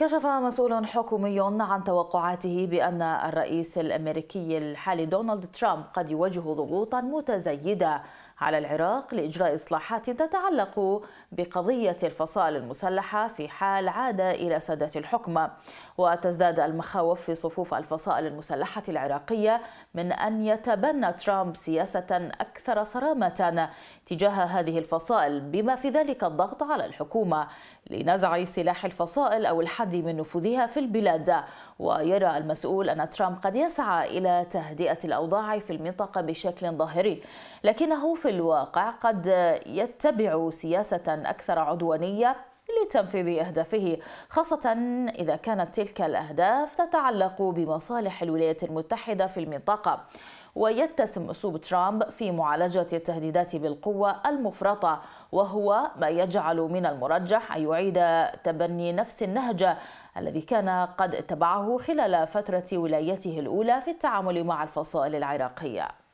كشف مسؤول حكومي عن توقعاته بأن الرئيس الأمريكي الحالي دونالد ترامب قد يواجه ضغوطا متزايدة على العراق لإجراء إصلاحات تتعلق بقضية الفصائل المسلحة في حال عاد إلى سادة الحكم وتزداد المخاوف في صفوف الفصائل المسلحة العراقية من أن يتبنى ترامب سياسة أكثر صرامة تجاه هذه الفصائل بما في ذلك الضغط على الحكومة لنزع سلاح الفصائل أو الحد البعض من نفوذها في البلاد ويرى المسؤول أن ترامب قد يسعى إلى تهدئة الأوضاع في المنطقة بشكل ظاهري لكنه في الواقع قد يتبع سياسة أكثر عدوانية لتنفيذ أهدافه خاصة إذا كانت تلك الأهداف تتعلق بمصالح الولايات المتحدة في المنطقة ويتسم أسلوب ترامب في معالجة التهديدات بالقوة المفرطة وهو ما يجعل من المرجح أن يعيد تبني نفس النهج الذي كان قد اتبعه خلال فترة ولايته الأولى في التعامل مع الفصائل العراقية